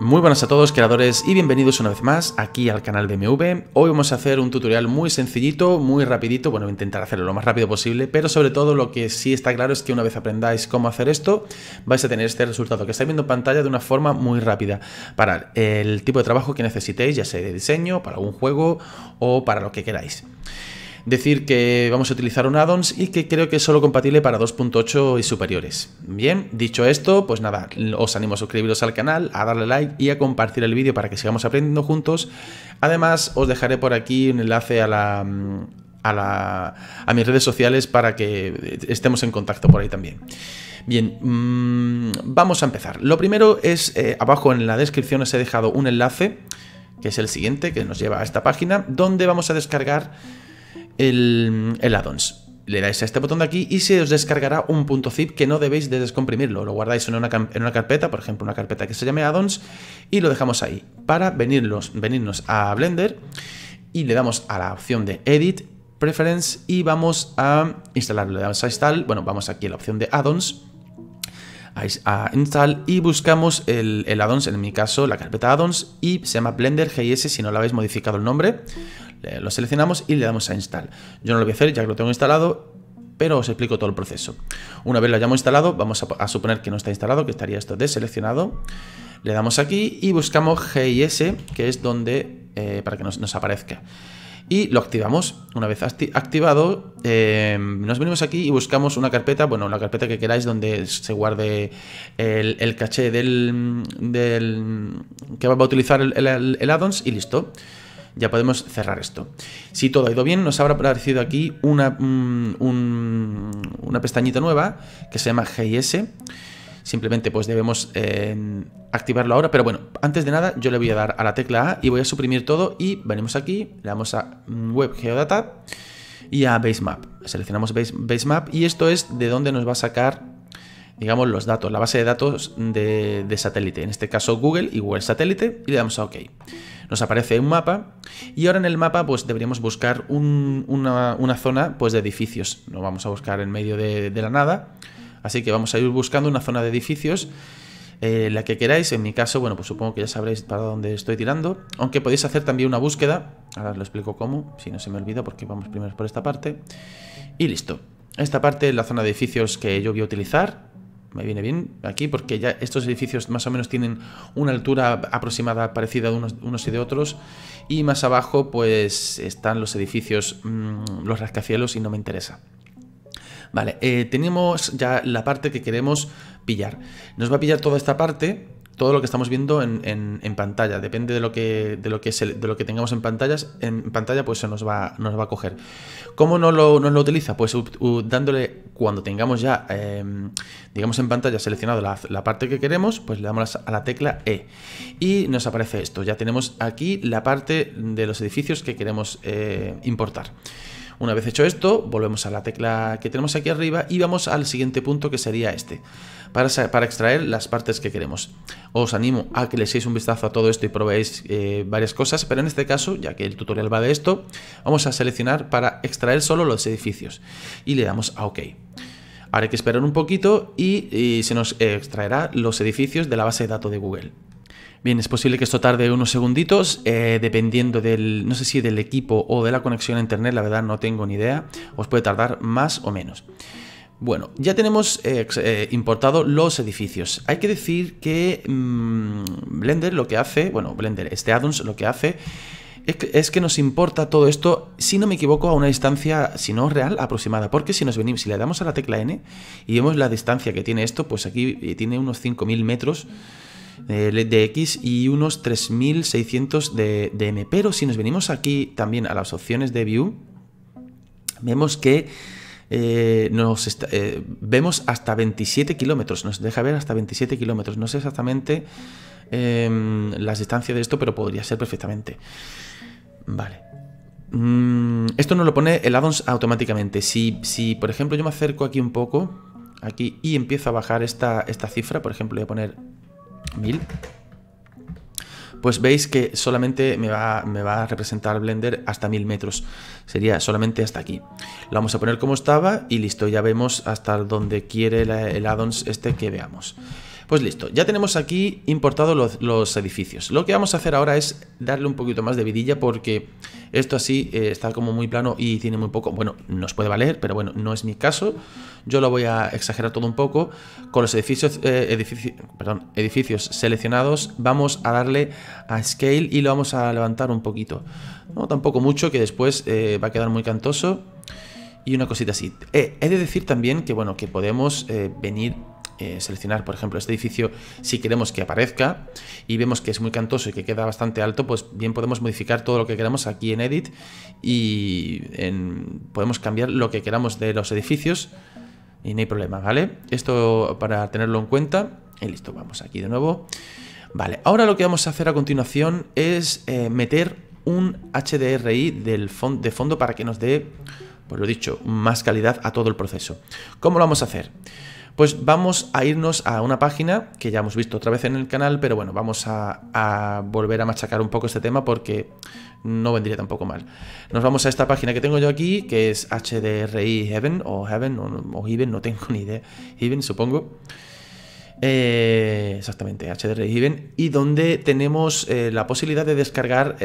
Muy buenas a todos creadores y bienvenidos una vez más aquí al canal de MV. Hoy vamos a hacer un tutorial muy sencillito, muy rapidito, bueno, intentar hacerlo lo más rápido posible, pero sobre todo lo que sí está claro es que una vez aprendáis cómo hacer esto, vais a tener este resultado que estáis viendo en pantalla de una forma muy rápida para el tipo de trabajo que necesitéis, ya sea de diseño, para un juego o para lo que queráis decir que vamos a utilizar un add y que creo que es solo compatible para 2.8 y superiores. Bien, dicho esto, pues nada, os animo a suscribiros al canal, a darle like y a compartir el vídeo para que sigamos aprendiendo juntos. Además, os dejaré por aquí un enlace a la... A, mis redes sociales para que estemos en contacto por ahí también. Bien, mm, vamos a empezar. Lo primero es, eh, abajo en la descripción os he dejado un enlace, que es el siguiente, que nos lleva a esta página, donde vamos a descargar el, addons. Le dais a este botón de aquí y se os descargará un punto zip que no debéis de descomprimirlo. Lo guardáis en una, carpeta, por ejemplo, una carpeta que se llame addons, y lo dejamos ahí. Para venirnos, venirnos a Blender y le damos a la opción de Edit, Preference y vamos a instalarlo. Le damos a Install, bueno, vamos aquí a la opción de addons a install y buscamos el, el addons, en mi caso la carpeta addons y se llama Blender GIS si no lo habéis modificado el nombre. Lo seleccionamos y le damos a install. Yo no lo voy a hacer ya que lo tengo instalado, pero os explico todo el proceso. Una vez lo hayamos instalado, vamos a, suponer que no está instalado, que estaría esto deseleccionado. Le damos aquí y buscamos GIS, que es donde eh, para que nos, aparezca y lo activamos. Una vez activado, eh, nos venimos aquí y buscamos una carpeta, bueno, la carpeta que queráis donde se guarde el, caché del, que va a utilizar el addons y listo ya podemos cerrar esto. Si todo ha ido bien, nos habrá aparecido aquí una, mm, una pestañita nueva que se llama GIS. Simplemente pues debemos eh, activarlo ahora, pero bueno, antes de nada yo le voy a dar a la tecla A y voy a suprimir todo y venimos aquí, le damos a mm, Web Geodata y a Base Map. Seleccionamos Base, Base Map y esto es de donde nos va a sacar digamos, los datos, la base de datos de, satélite, en este caso Google y Satélite, y le damos a OK. Nos aparece un mapa y ahora en el mapa pues deberíamos buscar una, zona pues de edificios, no vamos a buscar en medio de, la nada, así que vamos a ir buscando una zona de edificios eh, la que queráis. En mi caso, bueno, pues supongo que ya sabréis para dónde estoy tirando. Aunque podéis hacer también una búsqueda. Ahora os lo explico cómo, si no se me olvida, porque vamos primero por esta parte. Y listo. Esta parte es la zona de edificios que yo voy a utilizar me viene bien aquí porque ya estos edificios más o menos tienen una altura aproximada parecida de unos, unos y de otros y más abajo pues están los edificios, mm, los rascacielos y no me interesa. Vale, eh, tenemos ya la parte que queremos pillar. Nos va a pillar toda esta parte todo lo que estamos viendo en, pantalla. Depende de lo que, tengamos en, pantallas, en pantalla, pues se nos va, nos va a coger. ¿Cómo no lo, nos lo utiliza? Pues dándole, cuando tengamos ya, em, digamos, en pantalla seleccionado la, parte que queremos, pues le damos a la tecla E. Y nos aparece esto. Ya tenemos aquí la parte de los edificios que queremos eh, importar. Una vez hecho esto, volvemos a la tecla que tenemos aquí arriba y vamos al siguiente punto que sería este, para, para extraer las partes que queremos. Os animo a que le echéis un vistazo a todo esto y probéis eh, varias cosas, pero en este caso, ya que el tutorial va de esto, vamos a seleccionar para extraer solo los edificios y le damos a OK. Ahora hay que esperar un poquito y, y se nos extraerá los edificios de la base de datos de Google. Bien, es posible que esto tarde unos segunditos, eh, dependiendo del, no sé si del equipo o de la conexión a internet, la verdad no tengo ni idea, os puede tardar más o menos. Bueno, ya tenemos eh, eh, importado los edificios. Hay que decir que mm, Blender lo que hace, bueno, Blender, este addons lo que hace es que, nos importa todo esto, si no me equivoco, a una distancia, si no real, aproximada. Porque si nos venimos, si le damos a la tecla N y vemos la distancia que tiene esto, pues aquí tiene unos 5.000 metros. Eh, de X y unos 3600 de, de M. Pero si nos venimos aquí también a las opciones de View, vemos que eh, nos eh, vemos hasta 27 kilómetros, nos deja ver hasta 27 kilómetros. No sé exactamente em, las distancias de esto, pero podría ser perfectamente. Vale. Mm, esto nos lo pone el addons automáticamente. Si, por ejemplo, yo me acerco aquí un poco, aquí, y empiezo a bajar esta, esta cifra, por ejemplo, voy a poner 1000, pues veis que solamente me va, me va a representar Blender hasta 1000 metros. Sería solamente hasta aquí. Lo vamos a poner como estaba y listo, ya vemos hasta donde quiere el addons este que veamos. Pues listo, ya tenemos aquí importados los, edificios. Lo que vamos a hacer ahora es darle un poquito más de vidilla porque esto así eh, está como muy plano y tiene muy poco. Bueno, nos puede valer, pero bueno, no es mi caso. Yo lo voy a exagerar todo un poco. Con los edificios, eh, perdón, edificios seleccionados vamos a darle a scale y lo vamos a levantar un poquito. No tampoco mucho que después eh, va a quedar muy cantoso y una cosita así. he de decir también que, bueno, que podemos venir eh, seleccionar, por ejemplo, este edificio si queremos que aparezca y vemos que es muy cantoso y que queda bastante alto, pues bien podemos modificar todo lo que queramos aquí en Edit y podemos cambiar lo que queramos de los edificios y no hay problema, ¿vale? Esto para tenerlo en cuenta. Y listo, vamos aquí de nuevo. Vale, ahora lo que vamos a hacer a continuación es eh, meter un HDRI del de fondo para que nos dé, por pues lo dicho, más calidad a todo el proceso. ¿Cómo lo vamos a hacer? Pues vamos a irnos a una página que ya hemos visto otra vez en el canal, pero bueno, vamos a, volver a machacar un poco este tema porque no vendría tampoco mal. Nos vamos a esta página que tengo yo aquí, que es HDRI Heaven o Heaven o, o Heaven, no tengo ni idea. Heaven, supongo. Eh, exactamente, HDRI y donde tenemos eh, la posibilidad de descargar HDRI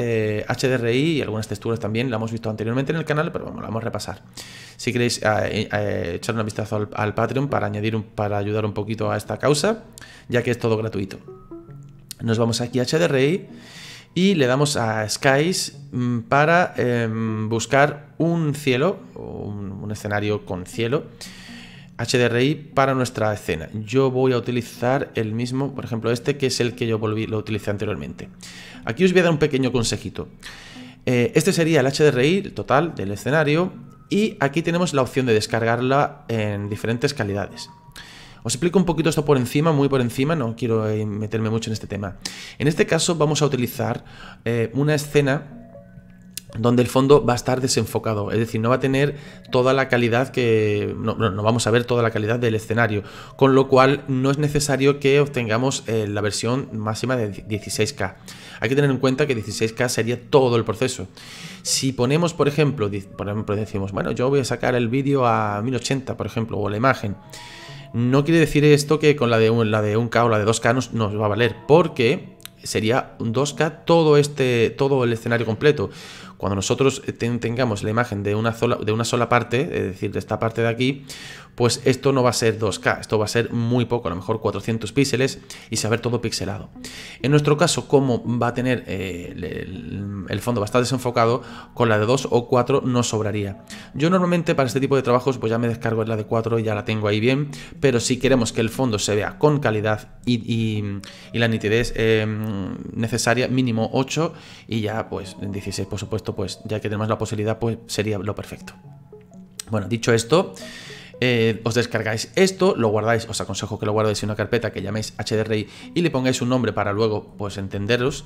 eh, y algunas texturas también, la hemos visto anteriormente en el canal, pero vamos, la vamos a repasar. Si queréis ah, echar una vistazo al, Patreon para, añadir para ayudar un poquito a esta causa, ya que es todo gratuito. Nos vamos aquí a HDRI y le damos a Skies mm, para em, buscar un cielo, un escenario con cielo HDRI para nuestra escena. Yo voy a utilizar el mismo, por ejemplo, este que es el que yo volví, lo utilicé anteriormente. Aquí os voy a dar un pequeño consejito. Eh, este sería el HDRI total del escenario y aquí tenemos la opción de descargarla en diferentes calidades. Os explico un poquito esto por encima, muy por encima, no quiero eh, meterme mucho en este tema. En este caso vamos a utilizar eh, una escena donde el fondo va a estar desenfocado, es decir, no va a tener toda la calidad que... No, vamos a ver toda la calidad del escenario, con lo cual no es necesario que obtengamos eh, la versión máxima de 16K. Hay que tener en cuenta que 16K sería todo el proceso. Si ponemos, por ejemplo, por ejemplo decimos, bueno, yo voy a sacar el vídeo a 1080, por ejemplo, o la imagen, no quiere decir esto que con la de, un, la de 1K o la de 2K nos, nos va a valer, porque sería un 2K todo, este, todo el escenario completo cuando nosotros eh, tengamos la imagen de una, sola, de una sola parte, es decir, de esta parte de aquí, pues esto no va a ser 2K, esto va a ser muy poco, a lo mejor 400 píxeles y se ver todo pixelado. En nuestro caso, como va a tener eh, el, fondo bastante desenfocado, con la de 2 o 4 no sobraría. Yo normalmente para este tipo de trabajos pues ya me descargo en la de 4 y ya la tengo ahí bien, pero si queremos que el fondo se vea con calidad y, y, la nitidez eh, necesaria, mínimo 8 y ya pues en 16 por supuesto pues ya que tenemos la posibilidad pues sería lo perfecto. Bueno, dicho esto, eh, os descargáis esto, lo guardáis, os aconsejo que lo guardéis en una carpeta que llaméis HDRI y le pongáis un nombre para luego pues entenderos.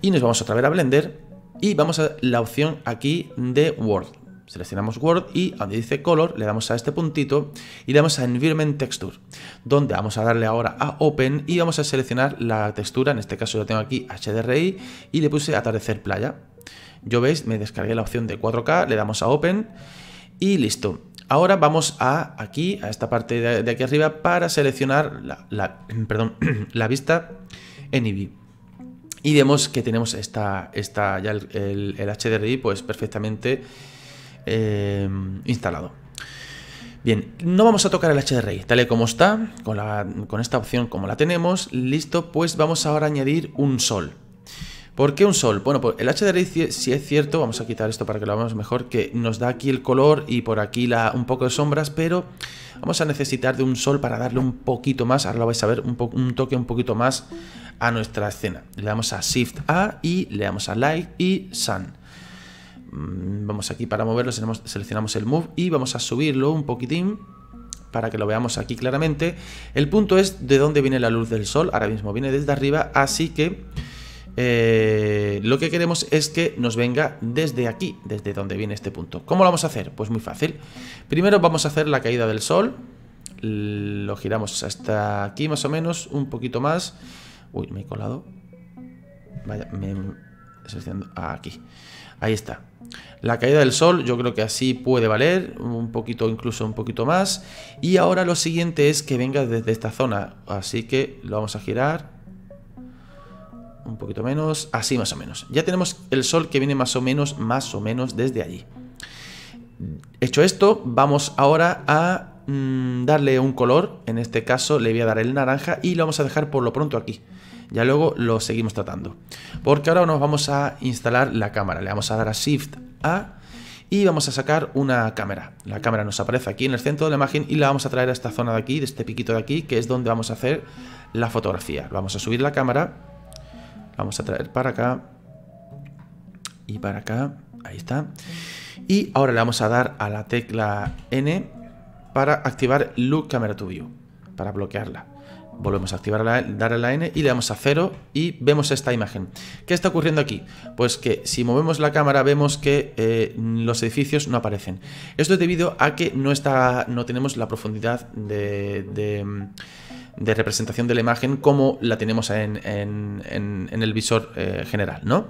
Y nos vamos otra vez a Blender y vamos a la opción aquí de Word. Seleccionamos Word y donde dice Color le damos a este puntito y le damos a Environment Texture, donde vamos a darle ahora a Open y vamos a seleccionar la textura, en este caso yo tengo aquí HDRI y le puse Atardecer Playa. Yo veis, me descargué la opción de 4K, le damos a Open y listo. Ahora vamos a aquí, a esta parte de, aquí arriba, para seleccionar la, vista en IBI. Y vemos que tenemos esta, ya el, HDRI pues perfectamente eh, instalado. Bien, no vamos a tocar el HDRI, tal y como está, con, con esta opción como la tenemos, listo, pues vamos ahora a añadir un sol. ¿Por qué un sol? Bueno, pues el HDRI si es cierto, vamos a quitar esto para que lo veamos mejor, que nos da aquí el color y por aquí la, un poco de sombras, pero vamos a necesitar de un sol para darle un poquito más, ahora lo vais a ver, un, un toque un poquito más a nuestra escena. Le damos a Shift A y le damos a Light y Sun. Mm, vamos aquí para moverlo, seleccionamos el Move y vamos a subirlo un poquitín para que lo veamos aquí claramente. El punto es de dónde viene la luz del sol, ahora mismo viene desde arriba, así que eh, lo que queremos es que nos venga desde aquí, desde donde viene este punto. ¿Cómo lo vamos a hacer? Pues muy fácil. Primero vamos a hacer la caída del sol. Lo giramos hasta aquí más o menos, un poquito más. Uy, me he colado. Vaya, me... Aquí. Ahí está. La caída del sol, yo creo que así puede valer, un poquito, incluso un poquito más. Y ahora lo siguiente es que venga desde esta zona, así que lo vamos a girar un poquito menos, así más o menos. Ya tenemos el sol que viene más o menos, más o menos desde allí. Hecho esto, vamos ahora a mm, darle un color, en este caso le voy a dar el naranja y lo vamos a dejar por lo pronto aquí. Ya luego lo seguimos tratando. Porque ahora nos vamos a instalar la cámara, le vamos a dar a Shift A y vamos a sacar una cámara. La cámara nos aparece aquí en el centro de la imagen y la vamos a traer a esta zona de aquí, de este piquito de aquí, que es donde vamos a hacer la fotografía. Vamos a subir la cámara vamos a traer para acá. Y para acá. Ahí está. Y ahora le vamos a dar a la tecla N para activar Look Camera to View. Para bloquearla. Volvemos a activar la, darle la N y le damos a cero y vemos esta imagen. ¿Qué está ocurriendo aquí? Pues que si movemos la cámara vemos que eh, los edificios no aparecen. Esto es debido a que no, está, no tenemos la profundidad de de representación de la imagen como la tenemos en, el visor eh, general, ¿no?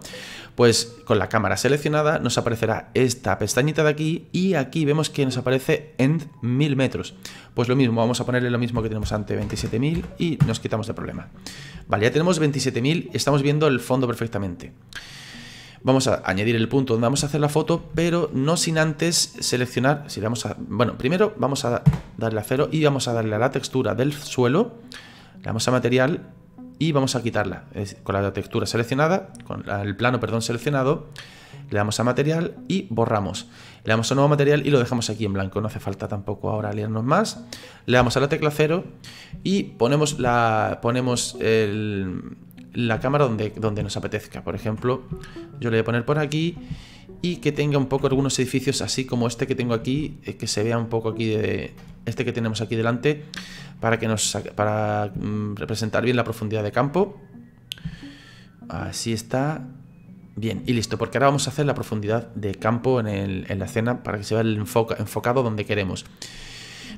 Pues con la cámara seleccionada nos aparecerá esta pestañita de aquí y aquí vemos que nos aparece en 1000 metros. Pues lo mismo, vamos a ponerle lo mismo que tenemos ante 27.000 y nos quitamos de problema. Vale, ya tenemos 27.000, estamos viendo el fondo perfectamente vamos a añadir el punto donde vamos a hacer la foto, pero no sin antes seleccionar, si vamos a, bueno, primero vamos a darle a cero y vamos a darle a la textura del suelo, le damos a material y vamos a quitarla con la textura seleccionada, con el plano, perdón, seleccionado, le damos a material y borramos. Le damos a nuevo material y lo dejamos aquí en blanco, no hace falta tampoco ahora liarnos más. Le damos a la tecla cero y ponemos, la, ponemos el la cámara donde, donde nos apetezca. Por ejemplo, yo le voy a poner por aquí y que tenga un poco algunos edificios así como este que tengo aquí, eh, que se vea un poco aquí de este que tenemos aquí delante para que nos para mm, representar bien la profundidad de campo. Así está. Bien, y listo, porque ahora vamos a hacer la profundidad de campo en, la escena para que se vea el enfocado donde queremos.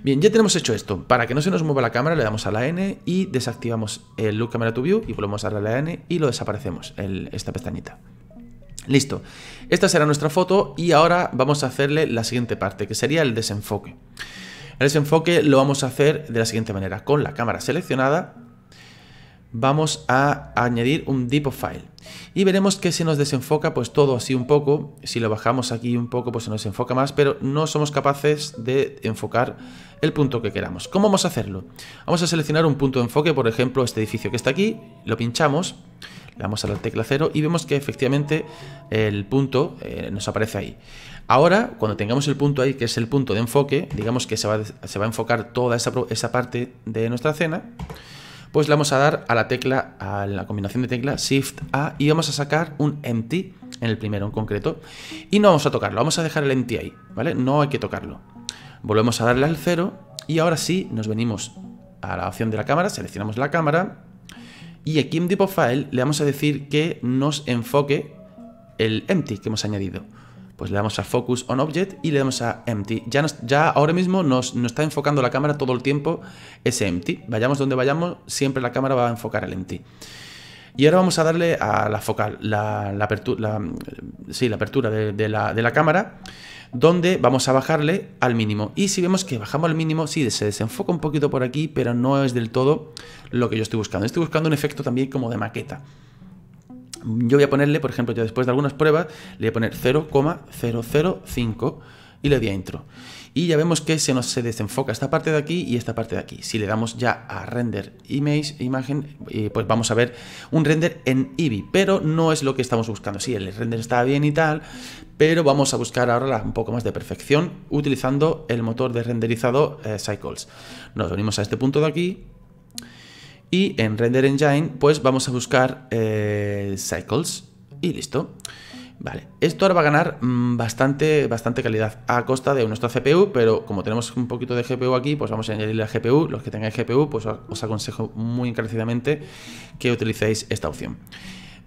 Bien, ya tenemos hecho esto. Para que no se nos mueva la cámara, le damos a la N y desactivamos el Look Camera to View y volvemos a la N y lo desaparecemos, esta pestañita. Listo. Esta será nuestra foto y ahora vamos a hacerle la siguiente parte, que sería el desenfoque. El desenfoque lo vamos a hacer de la siguiente manera, con la cámara seleccionada vamos a añadir un of file y veremos que se nos desenfoca pues todo así un poco si lo bajamos aquí un poco pues se nos enfoca más pero no somos capaces de enfocar el punto que queramos ¿cómo vamos a hacerlo? vamos a seleccionar un punto de enfoque por ejemplo este edificio que está aquí lo pinchamos le damos a la tecla cero y vemos que efectivamente el punto eh, nos aparece ahí ahora cuando tengamos el punto ahí que es el punto de enfoque digamos que se va, a enfocar toda esa, esa parte de nuestra escena pues le vamos a dar a la tecla, a la combinación de tecla Shift A y vamos a sacar un empty en el primero en concreto y no vamos a tocarlo, vamos a dejar el empty ahí, ¿vale? No hay que tocarlo. Volvemos a darle al 0 y ahora sí nos venimos a la opción de la cámara, seleccionamos la cámara y aquí en tipo file le vamos a decir que nos enfoque el empty que hemos añadido pues le damos a Focus on Object y le damos a Empty. Ya, ya ahora mismo nos, está enfocando la cámara todo el tiempo ese Empty. Vayamos donde vayamos, siempre la cámara va a enfocar el Empty. Y ahora vamos a darle a la focal, la, apertura, apertura de, la, de la cámara, donde vamos a bajarle al mínimo. Y si vemos que bajamos al mínimo, sí, se desenfoca un poquito por aquí, pero no es del todo lo que yo estoy buscando. Estoy buscando un efecto también como de maqueta yo voy a ponerle, por ejemplo, yo después de algunas pruebas, le voy a poner 0,005 y le doy a intro. Y ya vemos que se nos se desenfoca esta parte de aquí y esta parte de aquí. Si le damos ya a render image, imagen, eh, pues vamos a ver un render en Eevee, pero no es lo que estamos buscando. Sí, el render está bien y tal, pero vamos a buscar ahora un poco más de perfección utilizando el motor de renderizado eh, Cycles. Nos venimos a este punto de aquí, y en Render Engine, pues vamos a buscar eh, Cycles. Y listo. Vale, esto ahora va a ganar mm, bastante, bastante calidad a costa de nuestra CPU, pero como tenemos un poquito de GPU aquí, pues vamos a añadirle la GPU. Los que tengan GPU, pues os aconsejo muy encarecidamente que utilicéis esta opción.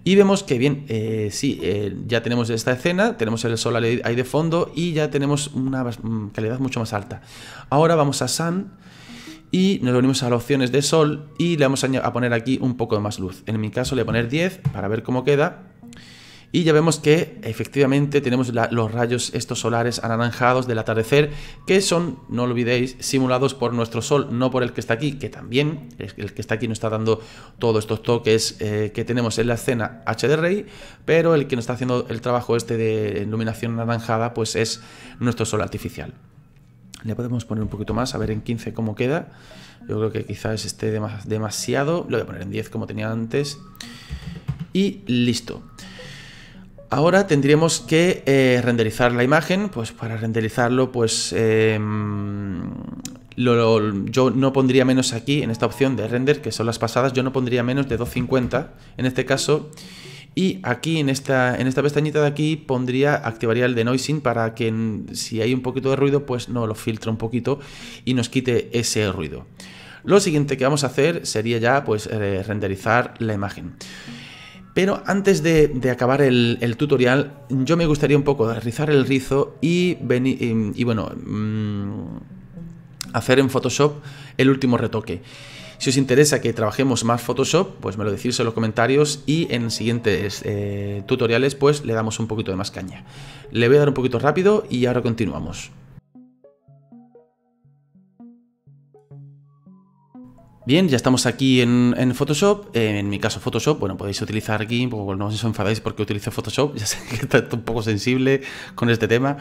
Y vemos que bien, eh, sí, eh, ya tenemos esta escena, tenemos el sol ahí de fondo y ya tenemos una mm, calidad mucho más alta. Ahora vamos a Sun y nos venimos a las opciones de sol y le vamos a poner aquí un poco más luz. En mi caso le voy a poner 10 para ver cómo queda. Y ya vemos que efectivamente tenemos los rayos estos solares anaranjados del atardecer que son, no olvidéis, simulados por nuestro sol, no por el que está aquí, que también el que está aquí nos está dando todos estos toques eh, que tenemos en la escena HDRI, pero el que nos está haciendo el trabajo este de iluminación anaranjada pues es nuestro sol artificial. Le podemos poner un poquito más, a ver en 15 cómo queda. Yo creo que quizás esté demasiado. Lo voy a poner en 10 como tenía antes. Y listo. Ahora tendríamos que eh, renderizar la imagen. Pues para renderizarlo, pues em, yo no pondría menos aquí, en esta opción de render, que son las pasadas, yo no pondría menos de 250. En este caso... Y aquí en esta, en esta pestañita de aquí pondría, activaría el denoising para que si hay un poquito de ruido, pues no lo filtre un poquito y nos quite ese ruido. Lo siguiente que vamos a hacer sería ya pues eh, renderizar la imagen. Pero antes de, acabar el, tutorial, yo me gustaría un poco rizar el rizo y, bueno, mm, hacer en Photoshop el último retoque. Si os interesa que trabajemos más Photoshop, pues me lo decís en los comentarios y en siguientes eh, tutoriales pues le damos un poquito de más caña. Le voy a dar un poquito rápido y ahora continuamos. Bien, ya estamos aquí en, Photoshop. Eh, en mi caso, Photoshop, bueno, podéis utilizar aquí, porque no os enfadáis porque utilice Photoshop. Ya sé que está un poco sensible con este tema.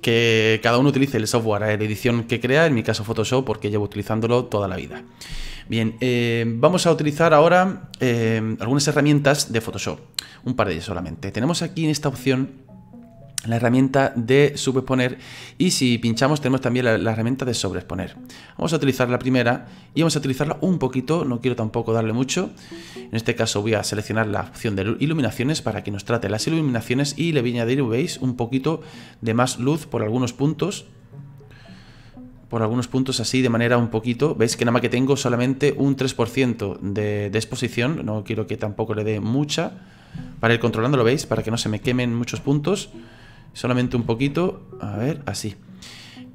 Que cada uno utilice el software, eh, de edición que crea. En mi caso, Photoshop, porque llevo utilizándolo toda la vida. Bien, eh, vamos a utilizar ahora algunas herramientas de Photoshop. Un par de ellas solamente. Tenemos aquí en esta opción la herramienta de subexponer y si pinchamos tenemos también la, herramienta de sobreexponer. Vamos a utilizar la primera y vamos a utilizarla un poquito, no quiero tampoco darle mucho. En este caso voy a seleccionar la opción de iluminaciones para que nos trate las iluminaciones y le voy a añadir, veis, un poquito de más luz por algunos puntos. Por algunos puntos así de manera un poquito, veis que nada más que tengo solamente un 3% de, de exposición, no quiero que tampoco le dé mucha para ir controlando, lo veis, para que no se me quemen muchos puntos. Solamente un poquito, a ver, así.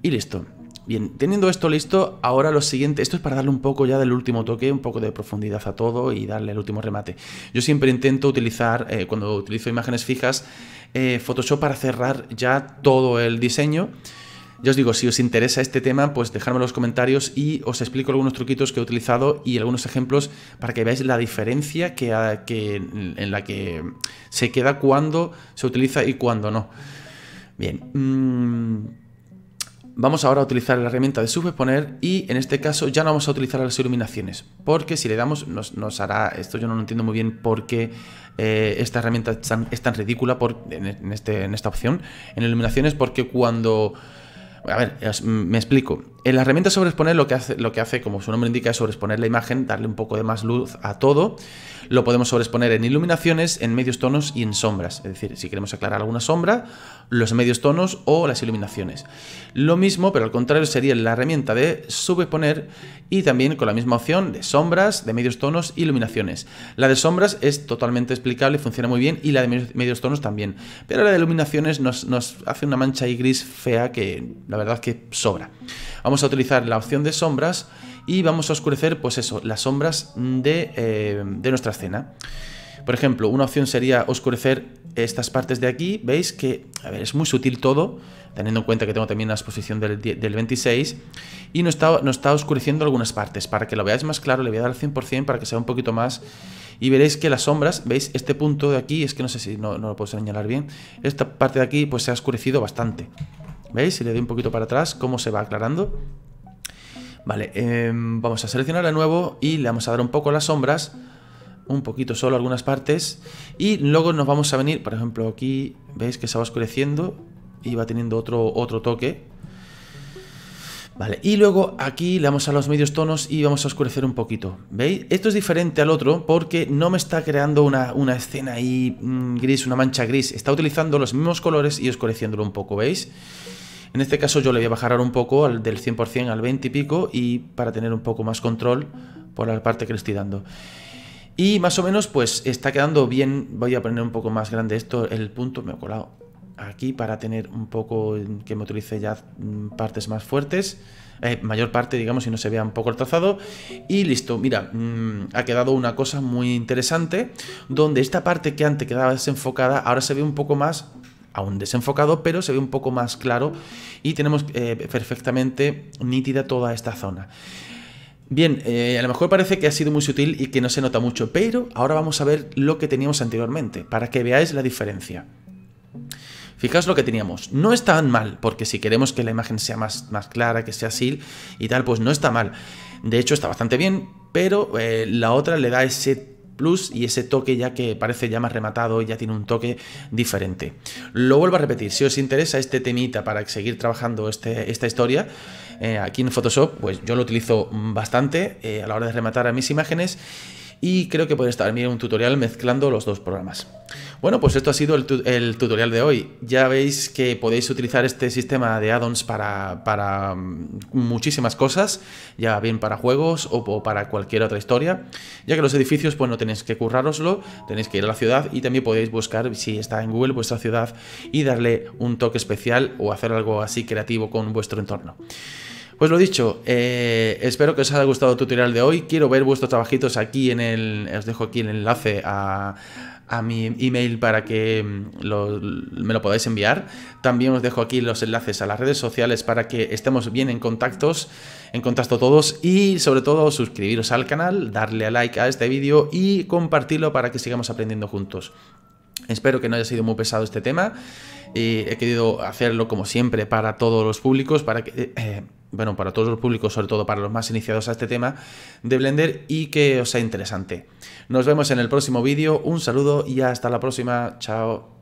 Y listo. Bien, teniendo esto listo, ahora lo siguiente, esto es para darle un poco ya del último toque, un poco de profundidad a todo y darle el último remate. Yo siempre intento utilizar, eh, cuando utilizo imágenes fijas, eh, Photoshop para cerrar ya todo el diseño. Ya os digo, si os interesa este tema, pues dejadme en los comentarios y os explico algunos truquitos que he utilizado y algunos ejemplos para que veáis la diferencia que, que en la que se queda cuando se utiliza y cuando no. Bien. Mm, vamos ahora a utilizar la herramienta de subexponer y en este caso ya no vamos a utilizar las iluminaciones, porque si le damos nos, hará, esto yo no entiendo muy bien por qué eh, esta herramienta es tan, ridícula por, este, en esta opción, en iluminaciones, porque cuando... A ver, me explico. En la herramienta sobreexponer lo que, hace, lo que hace, como su nombre indica, es sobreexponer la imagen, darle un poco de más luz a todo. Lo podemos sobreexponer en iluminaciones, en medios tonos y en sombras. Es decir, si queremos aclarar alguna sombra, los medios tonos o las iluminaciones. Lo mismo, pero al contrario, sería la herramienta de subexponer y también con la misma opción de sombras, de medios tonos, iluminaciones. La de sombras es totalmente explicable, funciona muy bien y la de medios tonos también. Pero la de iluminaciones nos, hace una mancha gris fea que la verdad es que sobra Vamos a utilizar la opción de sombras y vamos a oscurecer, pues eso, las sombras eh, de, nuestra escena. Por ejemplo, una opción sería oscurecer estas partes de aquí. Veis que, a ver, es muy sutil todo, teniendo en cuenta que tengo también la exposición del, 26. Y nos está, está oscureciendo algunas partes. Para que lo veáis más claro, le voy a dar al 100% para que sea un poquito más. Y veréis que las sombras, veis, este punto de aquí, es que no sé si no, no lo puedo señalar bien. Esta parte de aquí, pues se ha oscurecido bastante. ¿Veis? Si le doy un poquito para atrás, cómo se va aclarando. Vale, em, vamos a seleccionar de nuevo y le vamos a dar un poco las sombras, un poquito solo algunas partes, y luego nos vamos a venir, por ejemplo, aquí, ¿veis que se va oscureciendo y va teniendo otro, otro toque? Vale, y luego aquí le damos a los medios tonos y vamos a oscurecer un poquito. ¿Veis? Esto es diferente al otro porque no me está creando una, escena ahí mm, gris, una mancha gris. Está utilizando los mismos colores y oscureciéndolo un poco, ¿veis? En este caso yo le voy a bajar ahora un poco al, del 100% al 20 y pico y para tener un poco más control por la parte que le estoy dando. Y más o menos pues está quedando bien, voy a poner un poco más grande esto, el punto me he colado aquí para tener un poco que me utilice ya mm, partes más fuertes, eh, mayor parte digamos si no se vea un poco el trazado y listo, mira, mm, ha quedado una cosa muy interesante donde esta parte que antes quedaba desenfocada ahora se ve un poco más aún desenfocado, pero se ve un poco más claro y tenemos eh, perfectamente nítida toda esta zona. Bien, eh, a lo mejor parece que ha sido muy sutil y que no se nota mucho, pero ahora vamos a ver lo que teníamos anteriormente, para que veáis la diferencia. Fijaos lo que teníamos. No está tan mal, porque si queremos que la imagen sea más, más clara, que sea así y tal, pues no está mal. De hecho, está bastante bien, pero eh, la otra le da ese y ese toque ya que parece ya más rematado, y ya tiene un toque diferente. Lo vuelvo a repetir, si os interesa este temita para seguir trabajando este, esta historia, eh, aquí en Photoshop, pues yo lo utilizo bastante eh, a la hora de rematar a mis imágenes y creo que podéis estar también un tutorial mezclando los dos programas. Bueno, pues esto ha sido el, tutorial de hoy. Ya veis que podéis utilizar este sistema de add-ons para, para, mm, muchísimas cosas, ya bien para juegos o, para cualquier otra historia, ya que los edificios pues no tenéis que curraroslo tenéis que ir a la ciudad y también podéis buscar si está en Google vuestra ciudad y darle un toque especial o hacer algo así creativo con vuestro entorno. Pues lo dicho, eh, espero que os haya gustado el tutorial de hoy. Quiero ver vuestros trabajitos aquí en el... Os dejo aquí el enlace a, mi email para que mm, me lo podáis enviar. También os dejo aquí los enlaces a las redes sociales para que estemos bien en contactos, en contacto todos y sobre todo suscribiros al canal, darle a like a este vídeo y compartirlo para que sigamos aprendiendo juntos. Espero que no haya sido muy pesado este tema y eh, he querido hacerlo como siempre para todos los públicos, para que... Eh, bueno, para todos los públicos, sobre todo para los más iniciados a este tema de Blender y que os sea interesante. Nos vemos en el próximo vídeo, un saludo y hasta la próxima, chao.